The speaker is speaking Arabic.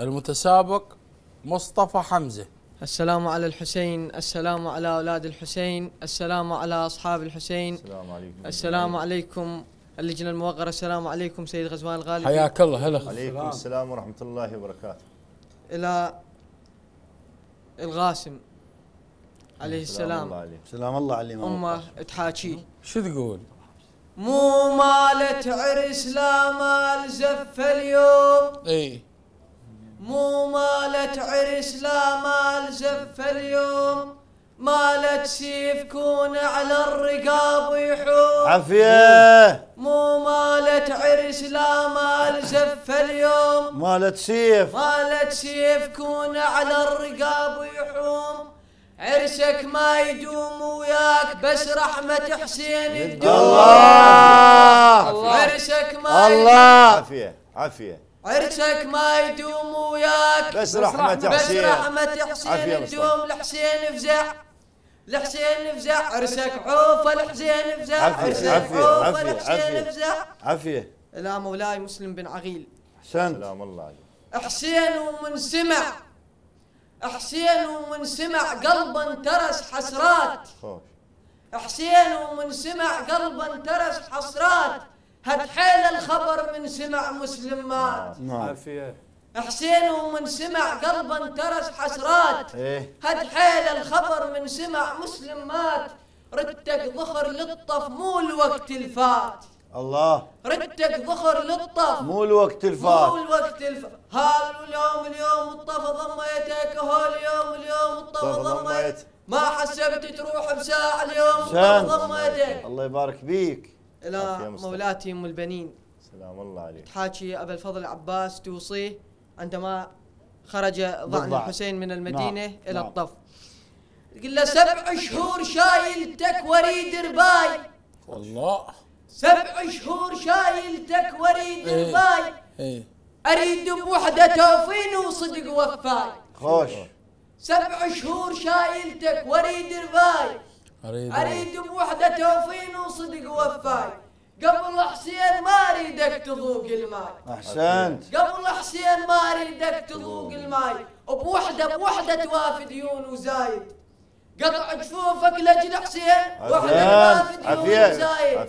المتسابق مصطفى حمزه السلام على الحسين السلام على أولاد الحسين السلام على أصحاب الحسين السلام عليكم السلام عليكم اللجنة المؤغرة السلام عليكم سيد غزوان الغالي حياك الله هلا عليكم السلام ورحمة الله وبركاته إلى الغاسم عليه السلام الله عليه. سلام الله عليه أمه تحاكي شو تقول مو مالت عرس لا مال زف اليوم إيه مو مالت عرس لا مال زف اليوم مالت سيف كون على الرقاب ويحوم عفية مو مالت عرس لا مال زف اليوم مالت سيف مالت سيف كون على الرقاب ويحوم عرسك ما يدوم وياك بس رحمة حسين يدوم الله عرسك ما الله عفية عفية عرسك ما يدوم لك بس رحمة حسين بس رحمة حسين اليوم الحسين فزع الحسين فزع عرسك عوف الحسين فزع عفية عفية عفية فزع عفية لا مولاي مسلم بن عقيل احسنت سلام الله عليك حسين ومن سمع حسين ومن سمع قلبا ترس حسرات حسين ومن سمع قلبا ترس حسرات هد حيل الخبر من سمع مسلم مات عافيه حسين ومن سمع قلبا ترس حسرات ايه هد حيل الخبر من سمع مسلم مات ردتك ظخر للطف مو الوقت الفات الله ردتك ظخر للطف مو الوقت الفات مو الوقت الفات هال اليوم اليوم الطف ضميتك هول اليوم اليوم الطف ضميت ما حسبت تروح بساعة اليوم الطف ضميتك الله يبارك فيك الى مولاتي ام البنين سلام الله عليك تحاكي ابا الفضل عباس توصيه عندما خرج ضأن الحسين من نعم. المدينة نعم. إلى الطف قل له سبع شهور شايلتك وريد رباي والله سبع شهور شايلتك وريد ايه رباي ايه أريد بوحدة توفين وصدق وفاي خوش سبع شهور شايلتك وريد رباي أريد, أريد بوحدة توفين وصدق وفاي اريدك تذوق الماي احسنت قبل حسين ما اريدك تذوق الماي وبوحده بوحده توافد ديون وزايد قطع جفوفك لاجل حسين وحده توافد ديون وزايد